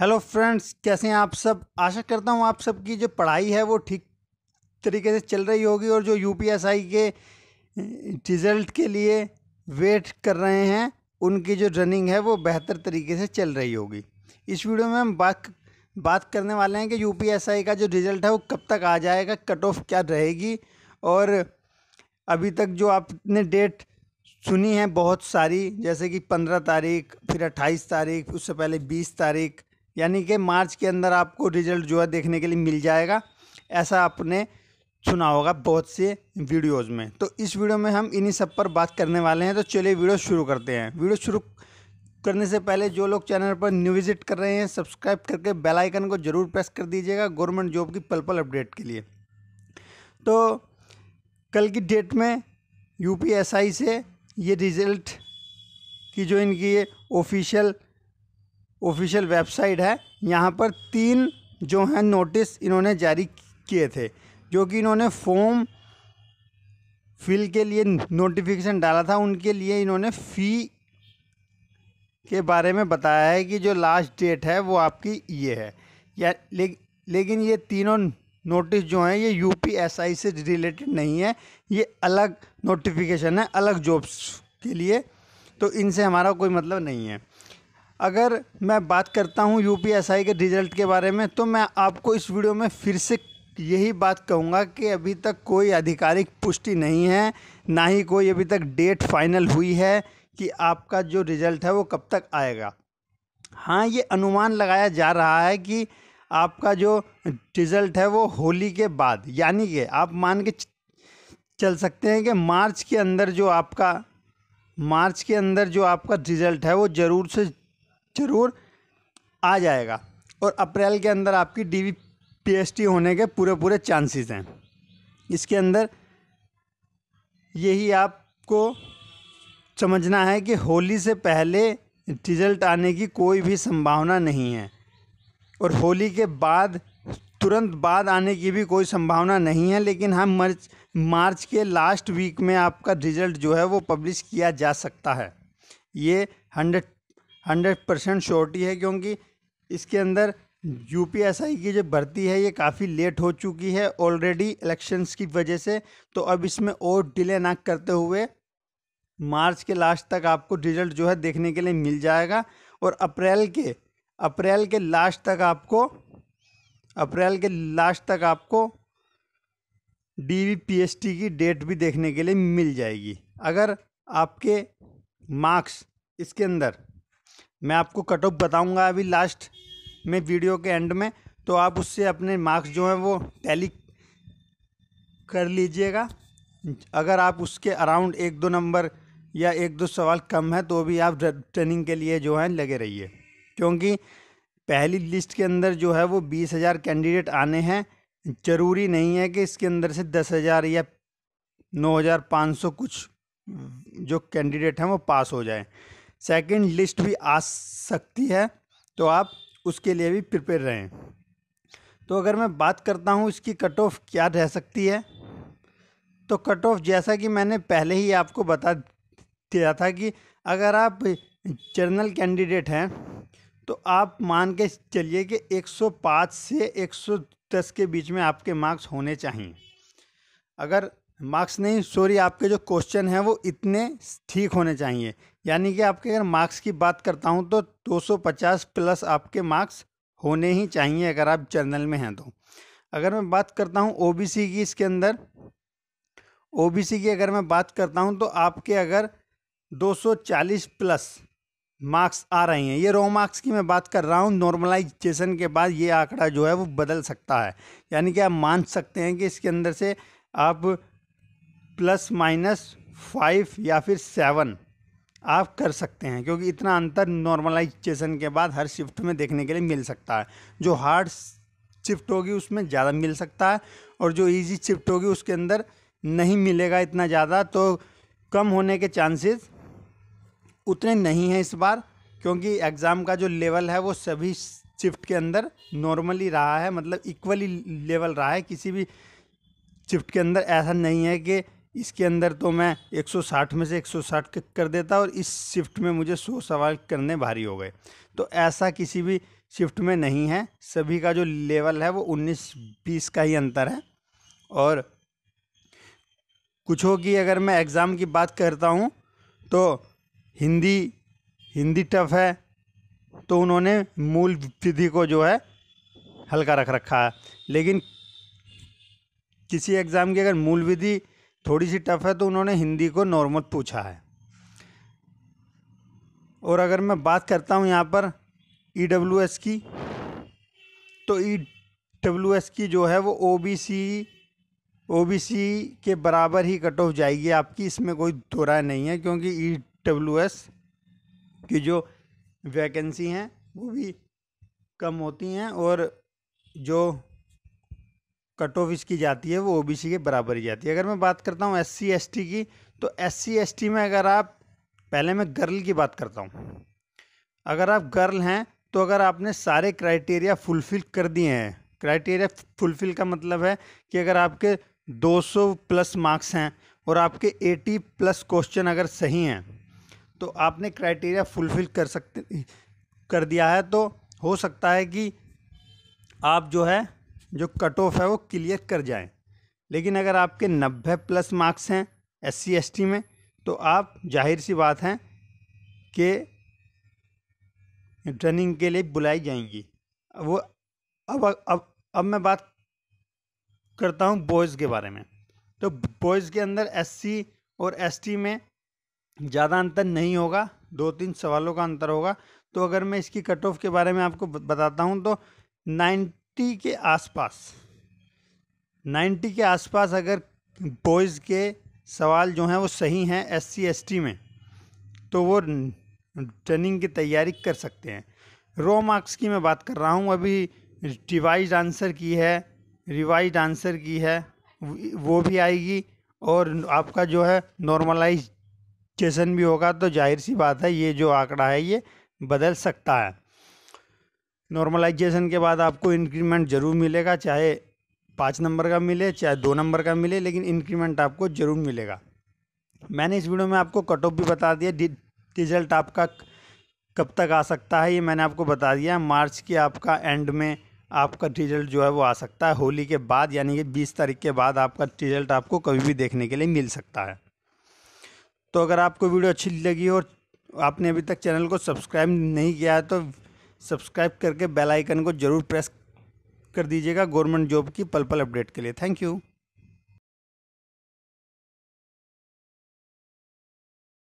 hello friends कैसे हैं आप सब आशा करता हूँ आप सबकी जो पढ़ाई है वो ठीक तरीके से चल रही होगी और जो यूपीएसआई के रिज़ल्ट के लिए वेट कर रहे हैं उनकी जो रनिंग है वो बेहतर तरीके से चल रही होगी इस वीडियो में हम बात बात करने वाले हैं कि यूपीएसआई का जो रिज़ल्ट है वो कब तक आ जाएगा कट ऑफ क्या रहेगी और अभी तक जो आपने डेट सुनी है बहुत सारी जैसे कि पंद्रह तारीख फिर अट्ठाईस तारीख उससे पहले बीस तारीख यानी कि मार्च के अंदर आपको रिजल्ट जो है देखने के लिए मिल जाएगा ऐसा आपने सुना होगा बहुत से वीडियोस में तो इस वीडियो में हम इन्हीं सब पर बात करने वाले हैं तो चलिए वीडियो शुरू करते हैं वीडियो शुरू करने से पहले जो लोग चैनल पर न्यू विजिट कर रहे हैं सब्सक्राइब करके बेल आइकन को ज़रूर प्रेस कर दीजिएगा गवर्नमेंट जॉब की पल पल अपडेट के लिए तो कल की डेट में यू से ये रिज़ल्ट की जो इनकी ये ऑफिशियल ऑफिशियल वेबसाइट है यहाँ पर तीन जो हैं नोटिस इन्होंने जारी किए थे जो कि इन्होंने फॉर्म फिल के लिए नोटिफिकेशन डाला था उनके लिए इन्होंने फ़ी के बारे में बताया है कि जो लास्ट डेट है वो आपकी ये है या ले, लेकिन ये तीनों नोटिस जो हैं ये यूपीएसआई से रिलेटेड नहीं है ये अलग नोटिफिकेशन है अलग जॉब्स के लिए तो इनसे हमारा कोई मतलब नहीं है अगर मैं बात करता हूँ यू के रिज़ल्ट के बारे में तो मैं आपको इस वीडियो में फिर से यही बात कहूँगा कि अभी तक कोई आधिकारिक पुष्टि नहीं है ना ही कोई अभी तक डेट फाइनल हुई है कि आपका जो रिज़ल्ट है वो कब तक आएगा हाँ ये अनुमान लगाया जा रहा है कि आपका जो रिज़ल्ट है वो होली के बाद यानी कि आप मान के चल सकते हैं कि मार्च के अंदर जो आपका मार्च के अंदर जो आपका रिज़ल्ट है वो ज़रूर से ज़रूर आ जाएगा और अप्रैल के अंदर आपकी डी वी होने के पूरे पूरे चांसेस हैं इसके अंदर यही आपको समझना है कि होली से पहले रिजल्ट आने की कोई भी संभावना नहीं है और होली के बाद तुरंत बाद आने की भी कोई संभावना नहीं है लेकिन हम हाँ मार्च मार्च के लास्ट वीक में आपका रिज़ल्ट जो है वो पब्लिश किया जा सकता है ये हंड्रेड हंड्रेड परसेंट श्योरिटी है क्योंकि इसके अंदर यू की जो भर्ती है ये काफ़ी लेट हो चुकी है ऑलरेडी इलेक्शंस की वजह से तो अब इसमें और डिले ना करते हुए मार्च के लास्ट तक आपको रिजल्ट जो है देखने के लिए मिल जाएगा और अप्रैल के अप्रैल के लास्ट तक आपको अप्रैल के लास्ट तक आपको डी की डेट भी देखने के लिए मिल जाएगी अगर आपके मार्क्स इसके अंदर मैं आपको कट ऑफ बताऊँगा अभी लास्ट में वीडियो के एंड में तो आप उससे अपने मार्क्स जो हैं वो टैली कर लीजिएगा अगर आप उसके अराउंड एक दो नंबर या एक दो सवाल कम है तो भी आप ट्रेनिंग के लिए जो है लगे रहिए क्योंकि पहली लिस्ट के अंदर जो है वो बीस हज़ार कैंडिडेट आने हैं ज़रूरी नहीं है कि इसके अंदर से दस हज़ार या नौ हज़ार पाँच सौ कुछ जो कैंडिडेट हैं वो पास हो जाएं सेकंड लिस्ट भी आ सकती है तो आप उसके लिए भी प्रिपेयर रहें तो अगर मैं बात करता हूँ इसकी कट ऑफ क्या रह सकती है तो कट ऑफ जैसा कि मैंने पहले ही आपको बता दिया था कि अगर आप जर्नल कैंडिडेट हैं तो आप मान के चलिए कि 105 से 110 के बीच में आपके मार्क्स होने चाहिए अगर मार्क्स नहीं सॉरी आपके जो क्वेश्चन हैं वो इतने ठीक होने चाहिए यानी कि आपके अगर मार्क्स की बात करता हूँ तो 250 प्लस आपके मार्क्स होने ही चाहिए अगर आप जर्नल में हैं तो अगर मैं बात करता हूँ ओ की इसके अंदर ओ की अगर मैं बात करता हूँ तो आपके अगर 240 प्लस मार्क्स आ रहे हैं ये रो मार्क्स की मैं बात कर रहा हूँ नॉर्मलाइजेशन के बाद ये आंकड़ा जो है वो बदल सकता है यानी कि आप मान सकते हैं कि इसके अंदर से आप प्लस माइनस फाइव या फिर सेवन आप कर सकते हैं क्योंकि इतना अंतर नॉर्मलाइजेशन के बाद हर शिफ्ट में देखने के लिए मिल सकता है जो हार्ड शिफ्ट होगी उसमें ज़्यादा मिल सकता है और जो इजी शिफ्ट होगी उसके अंदर नहीं मिलेगा इतना ज़्यादा तो कम होने के चांसेस उतने नहीं हैं इस बार क्योंकि एग्ज़ाम का जो लेवल है वो सभी शिफ्ट के अंदर नॉर्मली रहा है मतलब इक्वली लेवल रहा है किसी भी शिफ्ट के अंदर ऐसा नहीं है कि इसके अंदर तो मैं 160 में से 160 किक कर देता और इस शिफ्ट में मुझे 100 सवाल करने भारी हो गए तो ऐसा किसी भी शिफ्ट में नहीं है सभी का जो लेवल है वो 19-20 का ही अंतर है और कुछ हो कि अगर मैं एग्ज़ाम की बात करता हूँ तो हिंदी हिंदी टफ है तो उन्होंने मूल विधि को जो है हल्का रख रखा है लेकिन किसी एग्ज़ाम की अगर मूल विधि थोड़ी सी टफ है तो उन्होंने हिंदी को नॉर्मल पूछा है और अगर मैं बात करता हूँ यहाँ पर ई डब्ल्यू एस की तो ई डब्ल्यू एस की जो है वो O B C O B C के बराबर ही कट ऑफ जाएगी आपकी इसमें कोई राय नहीं है क्योंकि ई डब्ल्यू एस की जो वैकेंसी हैं वो भी कम होती हैं और जो कट ऑफ इसकी जाती है वो ओबीसी के बराबर ही जाती है अगर मैं बात करता हूँ एस सी की तो एस सी में अगर आप पहले मैं गर्ल की बात करता हूँ अगर आप गर्ल हैं तो अगर आपने सारे क्राइटेरिया फुलफ़िल कर दिए हैं क्राइटेरिया फुलफ़िल का मतलब है कि अगर आपके 200 प्लस मार्क्स हैं और आपके 80 प्लस क्वेश्चन अगर सही हैं तो आपने क्राइटेरिया फुलफ़िल कर सकते कर दिया है तो हो सकता है कि आप जो है जो कट ऑफ है वो क्लियर कर जाए लेकिन अगर आपके नब्बे प्लस मार्क्स हैं एस सी में तो आप जाहिर सी बात है कि ट्रेनिंग के लिए बुलाई जाएंगी वो अब अब अब मैं बात करता हूँ बॉयज़ के बारे में तो बॉयज़ के अंदर एससी और एसटी में ज़्यादा अंतर नहीं होगा दो तीन सवालों का अंतर होगा तो अगर मैं इसकी कट ऑफ के बारे में आपको बताता हूँ तो नाइन 90 के आसपास 90 के आसपास अगर बॉयज़ के सवाल जो हैं वो सही हैं एस सी एस टी में तो वो ट्रेनिंग की तैयारी कर सकते हैं रो मार्क्स की मैं बात कर रहा हूँ अभी रिवाइज आंसर की है रिवाइज आंसर की है वो भी आएगी और आपका जो है नॉर्मलाइजेशन भी होगा तो जाहिर सी बात है ये जो आंकड़ा है ये बदल सकता है नॉर्मलाइजेशन के बाद आपको इंक्रीमेंट ज़रूर मिलेगा चाहे पाँच नंबर का मिले चाहे दो नंबर का मिले लेकिन इंक्रीमेंट आपको ज़रूर मिलेगा मैंने इस वीडियो में आपको कट ऑफ भी बता दिया रिजल्ट आपका कब तक आ सकता है ये मैंने आपको बता दिया मार्च के आपका एंड में आपका रिजल्ट जो है वो आ सकता है होली के बाद यानी कि 20 तारीख के बाद आपका रिजल्ट आपको कभी भी देखने के लिए मिल सकता है तो अगर आपको वीडियो अच्छी लगी और आपने अभी तक चैनल को सब्सक्राइब नहीं किया है तो सब्सक्राइब करके बेल आइकन को ज़रूर प्रेस कर दीजिएगा गवर्नमेंट जॉब की पल पल अपडेट के लिए थैंक यू